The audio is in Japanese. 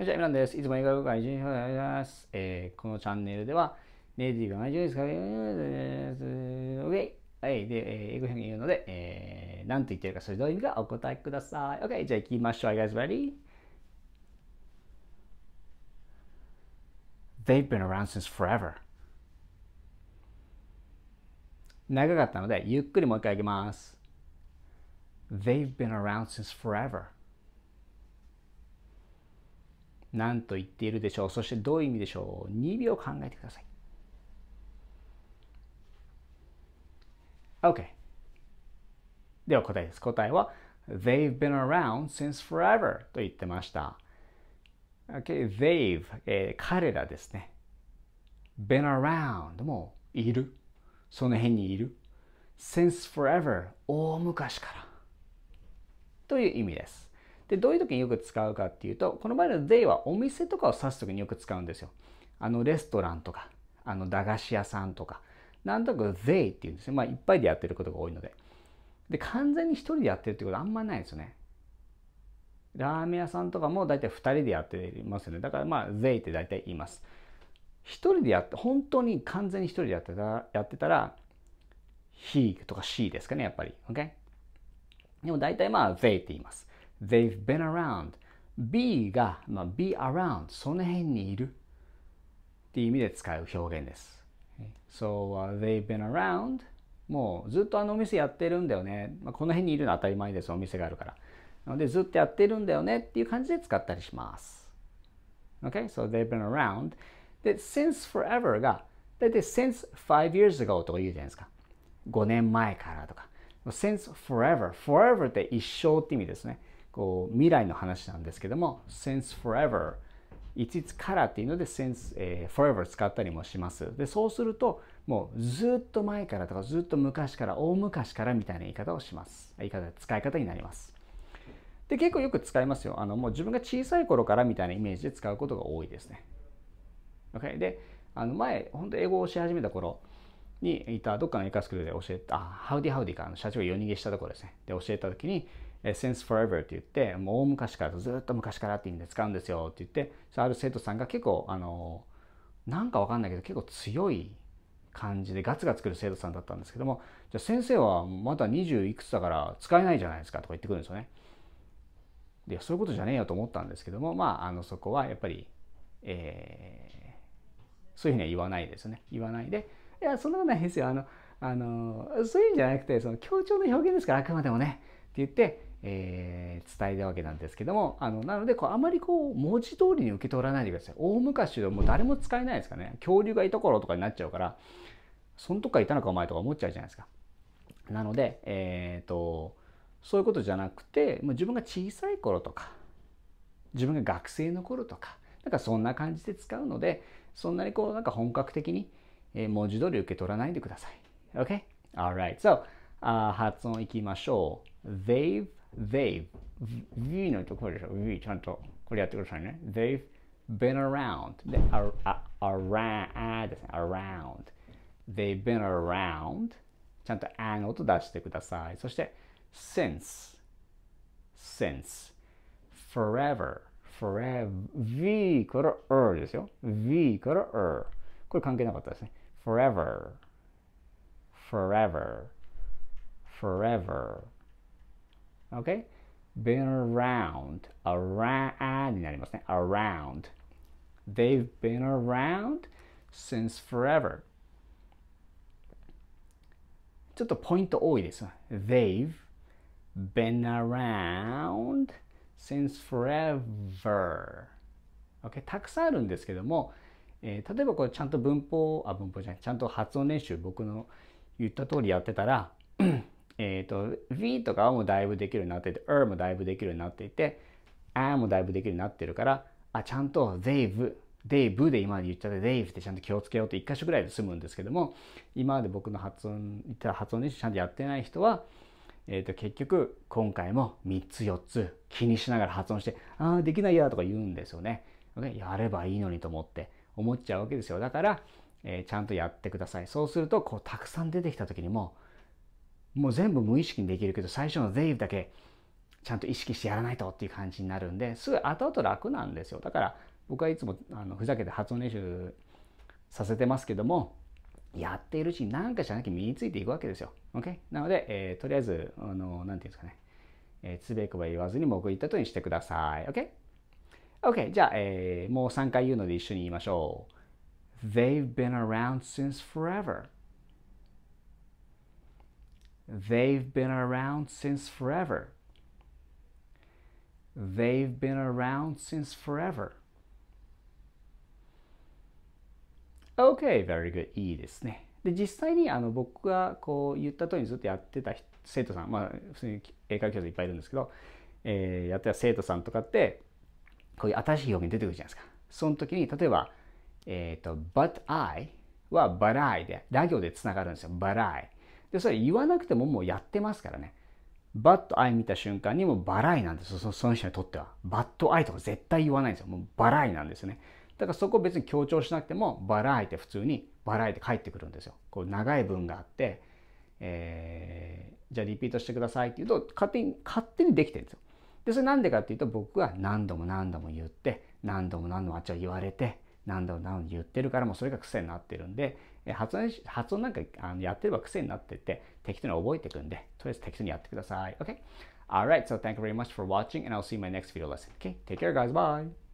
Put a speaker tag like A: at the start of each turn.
A: こんにちは、ミランです。いつも映画業界一緒にお願いします。えー、このチャンネルでは、ネイティブが毎日ですか ?OK! はい。で、えー、英語表現言うので、えー、何と言ってるか、それどういう意味かお答えください。OK! じゃあ行きましょう。You guys ready?They've been around since forever. 長かったので、ゆっくりもう一回行きます。They've been around since forever. 何と言っているでしょうそしてどういう意味でしょう2秒考えてください OK では答えです答えは They've been around since forever と言ってました OK They've、えー、彼らですね been around もいるその辺にいる since forever 大昔からという意味ですで、どういう時によく使うかっていうと、この場合の they はお店とかを指す時によく使うんですよ。あの、レストランとか、あの、駄菓子屋さんとか、なんとなく they っていうんですよ。まあ、いっぱいでやってることが多いので。で、完全に一人でやってるってことはあんまないですよね。ラーメン屋さんとかも大体二人でやってますよね。だからまあ、they って大体言います。一人でやって、本当に完全に一人でやってたやってたら、he とか she ですかね、やっぱり。OK? でも大体まあ、they って言います。They've been around. be が、まあ、be around その辺にいるっていう意味で使う表現です。So、uh, they've been around もうずっとあのお店やってるんだよね。まあ、この辺にいるのは当たり前です。お店があるから。なのでずっとやってるんだよねっていう感じで使ったりします。Okay? So they've been around. で、since forever がだいたい since five years ago とか言うじゃないですか。5年前からとか。since forever。forever って一生って意味ですね。こう未来の話なんですけども since forever いついつからっていうので since、えー、forever 使ったりもしますでそうするともうずっと前からとかずっと昔から大昔からみたいな言い方をします言い方使い方になりますで結構よく使いますよあのもう自分が小さい頃からみたいなイメージで使うことが多いですね OK であの前本当英語をし始めた頃にいたどっかの英会スクールで教えたあハウディハウディか社長が夜逃げしたところですねで教えた時に since forever って言って、もう大昔からずっと昔からって意味で使うんですよって言って、ある生徒さんが結構、あの、なんかわかんないけど結構強い感じでガツガツくる生徒さんだったんですけども、じゃあ先生はまだ20いくつだから使えないじゃないですかとか言ってくるんですよね。で、そういうことじゃねえよと思ったんですけども、まあ、あの、そこはやっぱり、えー、そういうふうには言わないですね。言わないで、いや、そんなことないですよ。あの、あのそういうんじゃなくて、その強調の表現ですから、あくまでもね。って言って、えー、伝えたわけなんですけどもあのなのでこうあまりこう文字通りに受け取らないでください大昔のもう誰も使えないですかね恐竜がいところとかになっちゃうからそんとかいたのかお前とか思っちゃうじゃないですかなのでえっ、ー、とそういうことじゃなくてもう自分が小さい頃とか自分が学生の頃とかなんかそんな感じで使うのでそんなにこうなんか本格的に文字通り受け取らないでください OK? Alright so、uh, 発音いきましょう They've they've V のところでしょ V ちゃんとこれやってくださいね they've been around で around ですね around they've been around ちゃんと a の音出してくださいそして since since forever forever V から er ですよ V から er これ関係なかったですね forever forever forever OK? been around around になりますね around they've been around since forever ちょっとポイント多いです they've been around since forever OK たくさんあるんですけども、えー、例えばこれちゃんと文法あ文法じゃないちゃんと発音練習僕の言った通りやってたらえっ、ー、と、V とかもだいぶできるようになってて、er もだいぶできるようになっていて、あもだいぶできるようになってるから、あ、ちゃんと they've、they've で今まで言っちゃって they've ってちゃんと気をつけようって一箇所ぐらいで済むんですけども、今まで僕の発音、言った発音練ちゃんとやってない人は、えー、と結局今回も3つ4つ気にしながら発音して「ああできないや」とか言うんですよね。やればいいのにと思って思っちゃうわけですよ。だから、えー、ちゃんとやってください。そうするとこうたくさん出てきた時にも「もう全部無意識にできるけど最初の「they」だけちゃんと意識してやらないとっていう感じになるんですぐ後々楽なんですよだから僕はいつもあのふざけて発音練習させてますけどもやっているうちに何かじゃなきゃ身についていくわけですよ。OK? なので、えー、とりあえず、あの、なんていうんですかね。えー、つべこば言わずに僕言ったとにしてください。OK?OK、okay? okay, じゃあ、えー、もう3回言うので一緒に言いましょう。They've been around since forever. They've been around since forever. They've been around since forever. Okay, very good. いいですね。で、実際にあの僕がこう言った通りずっとやってた生徒さん、まあ、普通に英会話教室いっぱいいるんですけど、えー、やってた生徒さんとかって、こういう新しい表現出てくるじゃないですか。その時に、例えば、えっ、ー、と、but I は but I で、ラ行でつながるんですよ。but I。で、それ言わなくてももうやってますからね。バッドアイ見た瞬間にもうバライなんですその人にとっては。バッドアイとか絶対言わないんですよ。もうバライなんですよね。だからそこ別に強調しなくてもバライって普通にバライって返ってくるんですよ。こう長い文があって、えー、じゃあリピートしてくださいって言うと勝手に、勝手にできてるんですよ。で、それなんでかっていうと僕は何度も何度も言って、何度も何度もあっちは言われて、何度も何度も言ってるからもうそれが癖になってるんで、発音発音なんかあのやってれば癖になってて適当に覚えていくんで、とりあえず適当にやってください。OK? Alright, so thank you very much for watching and I'll see you in my next video lesson. Okay, take care guys, bye!